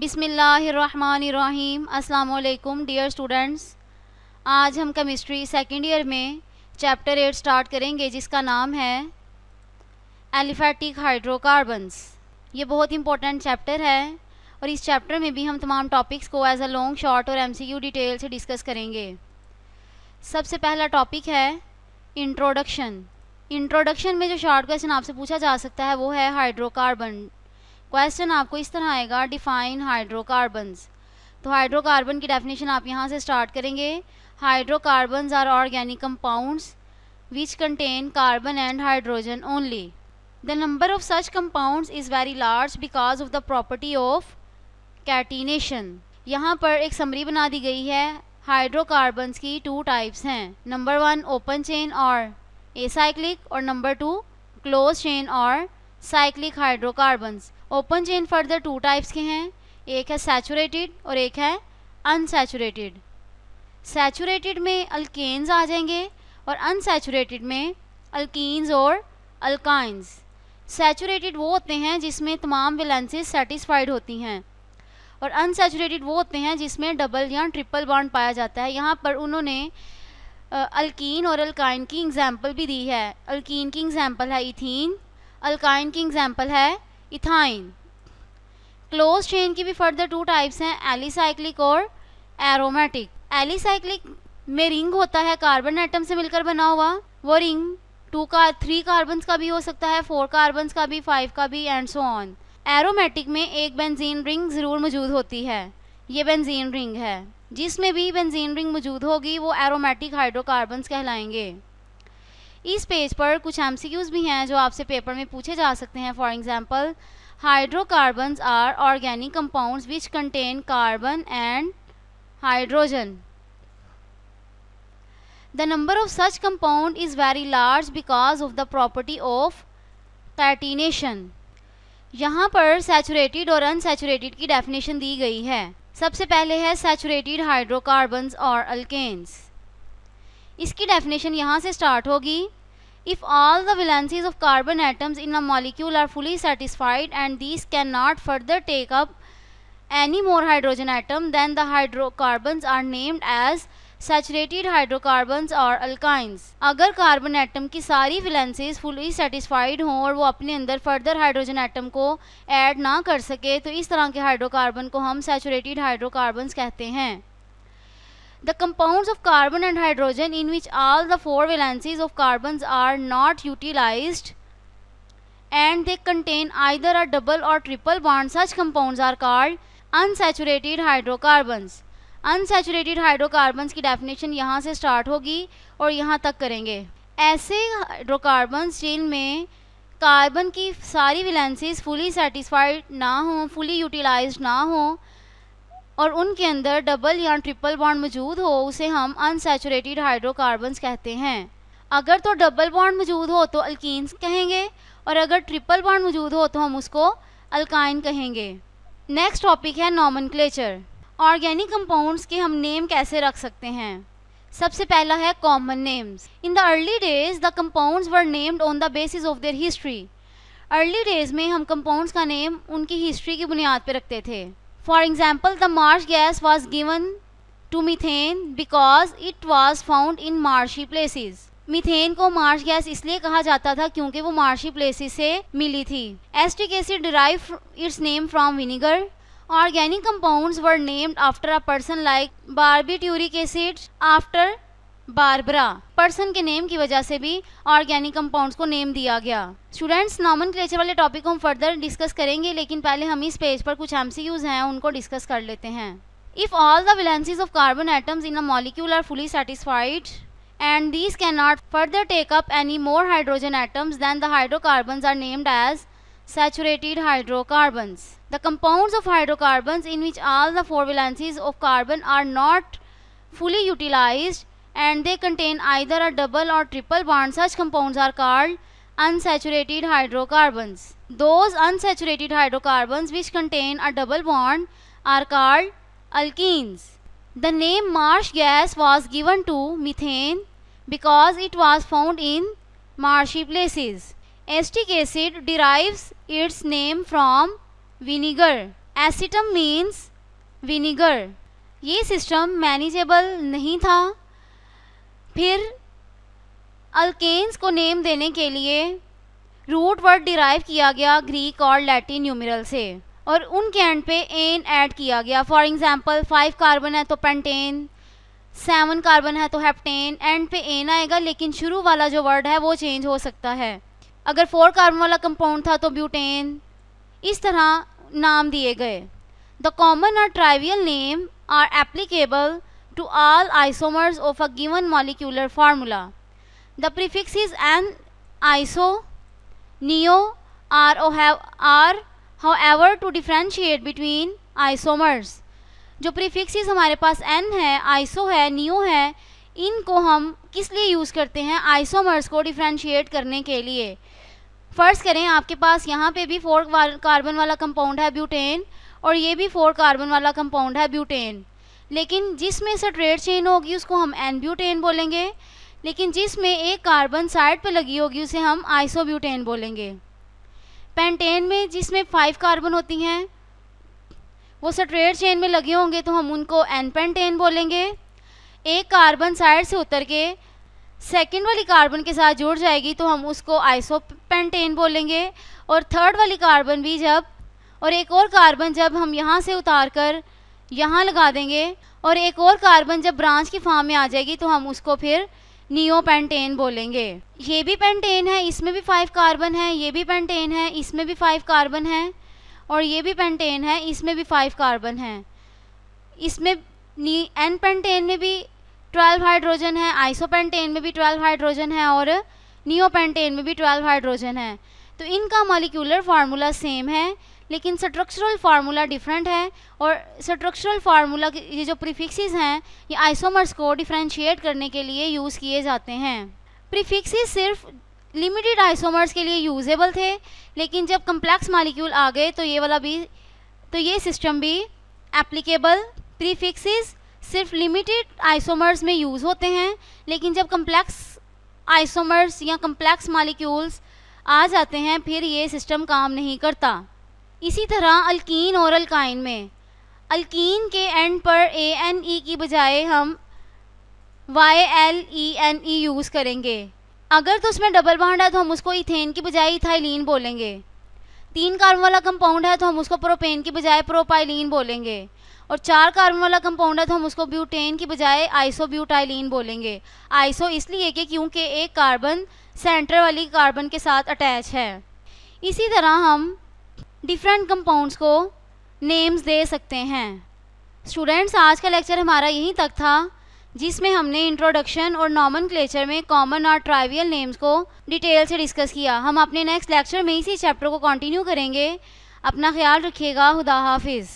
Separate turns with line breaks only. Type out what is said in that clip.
बिसमीम् अल्लाम dear students आज हम केमिस्ट्री सेकेंड ईयर में चैप्टर एट स्टार्ट करेंगे जिसका नाम है एलिफेटिक हाइड्रोकार्बन्स ये बहुत इंपॉर्टेंट चैप्टर है और इस चैप्टर में भी हम तमाम टॉपिक्स को एज अ लॉन्ग शॉर्ट और एमसीक्यू डिटेल से डिस्कस करेंगे सबसे पहला टॉपिक है इंट्रोडक्शन इंट्रोडक्शन में जो शॉर्ट क्वेश्चन आपसे पूछा जा सकता है वो है हाइड्रोकार्बन क्वेश्चन आपको इस तरह आएगा डिफाइन हाइड्रोकार्बन्स तो हाइड्रोकार्बन की डेफिनेशन आप यहाँ से स्टार्ट करेंगे hydrocarbons are organic compounds which contain carbon and hydrogen only the number of such compounds is very large because of the property of catenation यहाँ पर एक समरी बना दी गई है हाइड्रोकार्बन्स की टू टाइप्स हैं नंबर वन ओपन चेन और acyclic और नंबर टू क्लोज चेन और cyclic hydrocarbons open chain further two types के हैं एक है सैचुरेटेड और एक है अनसेचुरेटेड सैचुरेटेड में अल्केन्स आ जाएंगे और अनसेचुरेटेड में अल्कीन्स और अल्काइंस सैचुरेटेड वो होते हैं जिसमें तमाम वैलेंसेज सेटिस्फाइड होती हैं और अनसेचुरेटेड वो होते हैं जिसमें डबल या ट्रिपल बॉन्ड पाया जाता है यहाँ पर उन्होंने अल्कीन और अल्काइन की एग्जाम्पल भी दी है अल्कीन की एग्जाम्पल है इथीन अल्काइन की एग्जाम्पल है इथाइन क्लोज चेन की भी फर्दर टू टाइप्स हैं एलिसाइक्लिक और एरोमेटिक एलिसाइक्लिक में रिंग होता है कार्बन एटम से मिलकर बना हुआ वो रिंग टू का थ्री कार्बन का भी हो सकता है फोर कार्बन का भी फाइव का भी एंड सो ऑन एरोमेटिक में एक बेंजीन रिंग ज़रूर मौजूद होती है ये बेंजीन रिंग है जिसमें भी बेंजीन रिंग मौजूद होगी वो एरोमेटिक हाइड्रोकार्बन्स कहलाएंगे इस पेज पर कुछ एम भी हैं जो आपसे पेपर में पूछे जा सकते हैं for example hydrocarbon are organic compound which contain carbon and hydrogen the number of such compound is very large because of the property of catenation यहाँ पर सैचुरेटिड और अनसेचुरेटिड की डेफिनेशन दी गई है सबसे पहले है सेचुरेटिड हाइड्रोकार्बन और अल्केन्स इसकी डेफिनेशन यहाँ से स्टार्ट होगी if all the valencies of carbon atoms in a molecule are fully satisfied and these cannot further take up any more hydrogen atom then the hydrocarbons are named as saturated hydrocarbons or alkynes अगर carbon atom की सारी valencies fully satisfied हों और वो अपने अंदर further hydrogen atom को add ना कर सके तो इस तरह के hydrocarbon को हम saturated hydrocarbons कहते हैं The compounds of carbon and hydrogen in which all the four valencies of carbons are not utilized and they contain either a double or triple bond such compounds are called unsaturated hydrocarbons. Unsaturated hydrocarbons की definition यहाँ से start होगी और यहाँ तक करेंगे ऐसे hydrocarbons जिनमें कार्बन की सारी विलेंसीज फुली सेटिस्फाइड ना हों फुली यूटिलाइज ना हों और उनके अंदर डबल या ट्रिपल बॉन्ड मौजूद हो उसे हम अनसेचुरेटेड हाइड्रोकार्बन कहते हैं अगर तो डबल बॉन्ड मौजूद हो तो अल्किस कहेंगे और अगर ट्रिपल बॉन्ड मौजूद हो तो हम उसको अल्काइन कहेंगे नेक्स्ट टॉपिक है नॉमन ऑर्गेनिक कंपाउंड्स के हम नेम कैसे रख सकते हैं सबसे पहला है common names in the early days the compounds were named on the basis of their history early days में हम कंपाउंड्स का नेम उनकी हिस्ट्री की बुनियाद पर रखते थे For example, the marsh gas was given to methane because it was found in marshy places. Methane को मार्श गैस इसलिए कहा जाता था क्योंकि वो मार्शी प्लेसेस से मिली थी acetic acid derive its name from vinegar organic compounds were named after a person like barbituric acid after Barbara person के नेम की वजह से भी ऑर्गेनिक कंपाउंड्स को नेम दिया गया स्टूडेंट्स नॉमन क्लेचर वाले टॉपिक को हम फर्दर डिस्कस करेंगे लेकिन पहले हम इस पेज पर कुछ एम हैं उनको डिस्कस कर लेते हैं if all the valencies of carbon atoms in a molecule are fully satisfied and these can not further take up any more hydrogen atoms then the hydrocarbon are named as saturated hydrocarbon the compound of hydrocarbon in which all the four valencies of carbon are not fully utilize and they contain either a double or triple bond. Such compounds are called unsaturated hydrocarbons. Those unsaturated hydrocarbons which contain a double bond are called alkenes. The name marsh gas was given to methane because it was found in marshy places. Acetic acid derives its name from vinegar. Acetum means vinegar. ये system manageable नहीं था फिर alkanes को name देने के लिए root word derive किया गया ग्रीक और लैटिन न्यूमरल से और उनके एंड पे एन ऐड किया गया फॉर एग्जांपल फाइव कार्बन है तो पेंटेन सेवन कार्बन है तो हेप्टेन एंड पे एन आएगा लेकिन शुरू वाला जो वर्ड है वो चेंज हो सकता है अगर फोर कार्बन वाला कंपाउंड था तो ब्यूटेन इस तरह नाम दिए गए द कॉमन और trivial name are applicable to all isomers of a given molecular formula. The prefixes an, iso, neo are, or have, are however to differentiate between isomers. जो प्रीफिक्सेस हमारे पास एन है आइसो है neo है इनको हम किस लिए यूज़ करते हैं आइसोमर्स को डिफ्रेंशिएट करने के लिए फ़र्ज़ करें आपके पास यहाँ पे भी फोर कार्बन वाला कंपाउंड है ब्यूटेन और ये भी फोर कार्बन वाला कंपाउंड है ब्यूटेन लेकिन जिसमें ट्रेड चेन होगी उसको हम एनब्यूटेन बोलेंगे लेकिन जिसमें एक कार्बन साइड पर लगी होगी उसे हम आइसोब्यूटेन बोलेंगे पेंटेन में जिसमें फाइव कार्बन होती हैं वो सटरेट चेन में लगे होंगे तो हम उनको एन पेंटेन बोलेंगे एक कार्बन साइड से उतर के सेकेंड वाली कार्बन के साथ जुड़ जाएगी तो हम उसको आइसोपेंटेन बोलेंगे और थर्ड वाली कार्बन भी जब और एक और कार्बन जब हम यहाँ से उतार कर यहाँ लगा देंगे और एक और कार्बन जब ब्रांच की फार्म में आ जाएगी तो हम उसको फिर नियो पेंटेन बोलेंगे ये भी पेंटेन है इसमें भी फाइव कार्बन है ये भी पेंटेन है इसमें भी फाइव कार्बन है और ये भी पेंटेन है इसमें भी फाइव कार्बन है इसमें एन पेंटेन में भी ट्वेल्व हाइड्रोजन है आइसोपेंटेन में भी ट्वेल्व हाइड्रोजन है और नियो पेंटेन में भी ट्वेल्व हाइड्रोजन है तो इनका मॉलिक्यूलर फार्मूला सेम है लेकिन स्ट्रक्चरल फार्मूला डिफरेंट है और स्ट्रक्चरल फार्मूला ये जो प्रीफिक्सेस हैं ये आइसोमर्स को डिफ्रेंशिएट करने के लिए यूज़ किए जाते हैं प्रीफिक्सेस सिर्फ लिमिटेड आइसोमर्स के लिए यूजेबल थे लेकिन जब कम्प्लेक्स मालिक्यूल आ गए तो ये वाला भी तो ये सिस्टम भी एप्लीकेबल प्रीफिक्सेस सिर्फ लिमिटेड आइसोमर्स में यूज़ होते हैं लेकिन जब कम्प्लेक्स आइसोमर्स या कम्प्लेक्स मालिक्यूल्स आ जाते हैं फिर ये सिस्टम काम नहीं करता इसी तरह अल्कीन और अल्काइन में अल्कीन के एंड पर ए एन ई की बजाय हम Y L E N E use करेंगे अगर तो उसमें डबल बॉन्ड है तो हम उसको इथेन की बजाय इथाइलिन बोलेंगे तीन कार्बन वाला कंपाउंड है तो हम उसको प्रोपेन की बजाय प्रोपाइलिन बोलेंगे और चार कार्बन वाला कंपाउंड है तो हम उसको ब्यूटेन की बजाय ब्यूटाइलिन बोलेंगे आइसो इसलिए कि क्योंकि एक कार्बन सेंटर वाली कार्बन के साथ अटैच है इसी तरह हम डिफरेंट कंपाउंड्स को नेम्स दे सकते हैं स्टूडेंट्स आज का लेक्चर हमारा यहीं तक था जिसमें हमने इंट्रोडक्शन और नॉमन में कॉमन और ट्राइवियल नेम्स को डिटेल से डिस्कस किया हम अपने नेक्स्ट लेक्चर में इसी चैप्टर को कंटिन्यू करेंगे अपना ख्याल रखिएगा खुदा हाफिज़